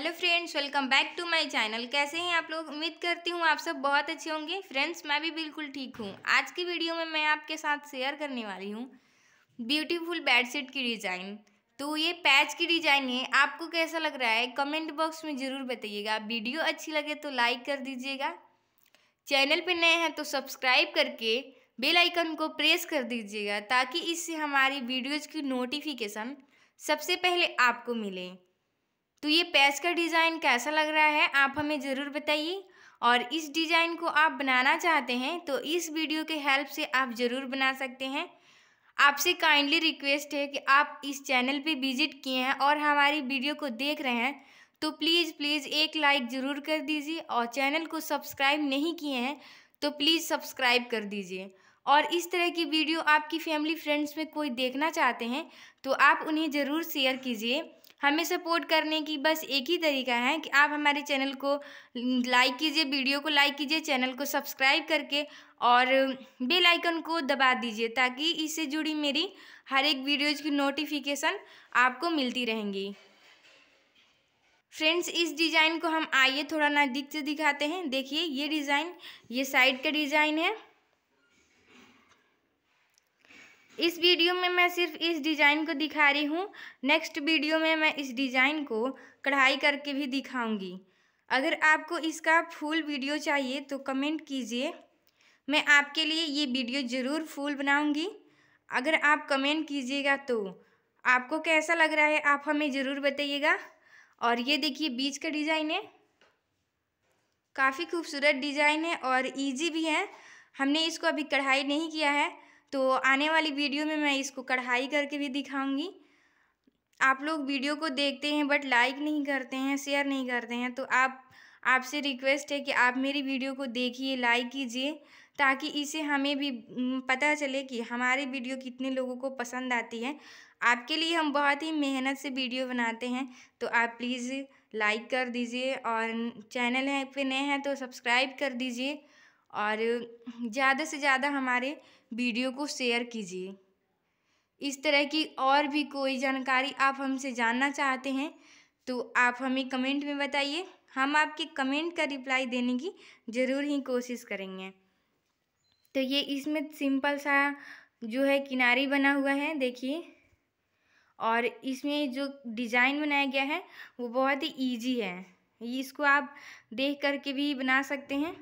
hello friends welcome back to my channel कैसे हैं आप लोग उम्मीद करती हूँ आप सब बहुत अच्छे होंगे फ्रेंड्स मैं भी बिल्कुल ठीक हूँ आज की वीडियो में मैं आपके साथ शेयर करने वाली हूँ ब्यूटीफुल बेडशीट की डिज़ाइन तो ये पैच की डिज़ाइन है आपको कैसा लग रहा है कमेंट बॉक्स में ज़रूर बताइएगा वीडियो अच्छी लगे तो लाइक कर दीजिएगा चैनल पर नए हैं तो सब्सक्राइब करके बेल आइकन को प्रेस कर दीजिएगा ताकि इससे हमारी वीडियोज़ की नोटिफिकेशन सबसे पहले आपको मिले तो ये पैच का डिज़ाइन कैसा लग रहा है आप हमें ज़रूर बताइए और इस डिज़ाइन को आप बनाना चाहते हैं तो इस वीडियो के हेल्प से आप ज़रूर बना सकते हैं आपसे काइंडली रिक्वेस्ट है कि आप इस चैनल पे विज़िट किए हैं और हमारी वीडियो को देख रहे हैं तो प्लीज़ प्लीज़ एक लाइक ज़रूर कर दीजिए और चैनल को सब्सक्राइब नहीं किए हैं तो प्लीज़ सब्सक्राइब कर दीजिए और इस तरह की वीडियो आपकी फैमिली फ्रेंड्स में कोई देखना चाहते हैं तो आप उन्हें ज़रूर शेयर कीजिए हमें सपोर्ट करने की बस एक ही तरीका है कि आप हमारे चैनल को लाइक कीजिए वीडियो को लाइक कीजिए चैनल को सब्सक्राइब करके और बेल आइकन को दबा दीजिए ताकि इससे जुड़ी मेरी हर एक वीडियोज़ की नोटिफिकेशन आपको मिलती रहेंगी फ्रेंड्स इस डिज़ाइन को हम आइए थोड़ा नज़दीक से दिखाते हैं देखिए ये डिज़ाइन ये साइड का डिज़ाइन है इस वीडियो में मैं सिर्फ इस डिज़ाइन को दिखा रही हूँ नेक्स्ट वीडियो में मैं इस डिज़ाइन को कढ़ाई करके भी दिखाऊंगी अगर आपको इसका फुल वीडियो चाहिए तो कमेंट कीजिए मैं आपके लिए ये वीडियो ज़रूर फुल बनाऊंगी अगर आप कमेंट कीजिएगा तो आपको कैसा लग रहा है आप हमें ज़रूर बताइएगा और ये देखिए बीच का डिज़ाइन है काफ़ी खूबसूरत डिज़ाइन है और ईजी भी है हमने इसको अभी कढ़ाई नहीं किया है तो आने वाली वीडियो में मैं इसको कढ़ाई करके भी दिखाऊंगी आप लोग वीडियो को देखते हैं बट लाइक नहीं करते हैं शेयर नहीं करते हैं तो आप आपसे रिक्वेस्ट है कि आप मेरी वीडियो को देखिए लाइक कीजिए ताकि इसे हमें भी पता चले कि हमारी वीडियो कितने लोगों को पसंद आती है आपके लिए हम बहुत ही मेहनत से वीडियो बनाते हैं तो आप प्लीज़ लाइक कर दीजिए और चैनल है पे नए हैं तो सब्सक्राइब कर दीजिए और ज़्यादा से ज़्यादा हमारे वीडियो को शेयर कीजिए इस तरह की और भी कोई जानकारी आप हमसे जानना चाहते हैं तो आप हमें कमेंट में बताइए हम आपके कमेंट का रिप्लाई देने की ज़रूर ही कोशिश करेंगे तो ये इसमें सिंपल सा जो है किनारी बना हुआ है देखिए और इसमें जो डिज़ाइन बनाया गया है वो बहुत ही ईजी है इसको आप देख करके भी बना सकते हैं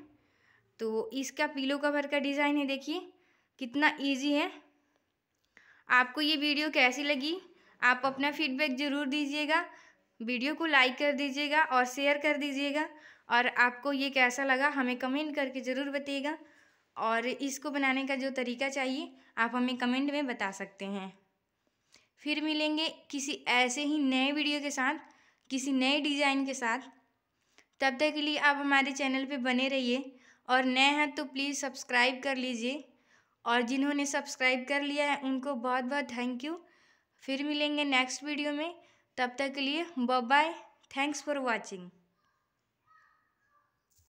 तो इसका पीलो कवर का डिज़ाइन है देखिए कितना इजी है आपको ये वीडियो कैसी लगी आप अपना फीडबैक ज़रूर दीजिएगा वीडियो को लाइक कर दीजिएगा और शेयर कर दीजिएगा और आपको ये कैसा लगा हमें कमेंट करके ज़रूर बताइएगा और इसको बनाने का जो तरीका चाहिए आप हमें कमेंट में बता सकते हैं फिर मिलेंगे किसी ऐसे ही नए वीडियो के साथ किसी नए डिज़ाइन के साथ तब तक के लिए आप हमारे चैनल पे बने रहिए और नए हैं तो प्लीज़ सब्सक्राइब कर लीजिए और जिन्होंने सब्सक्राइब कर लिया है उनको बहुत बहुत थैंक यू फिर मिलेंगे नेक्स्ट वीडियो में तब तक के लिए बाय थैंक्स फॉर वॉचिंग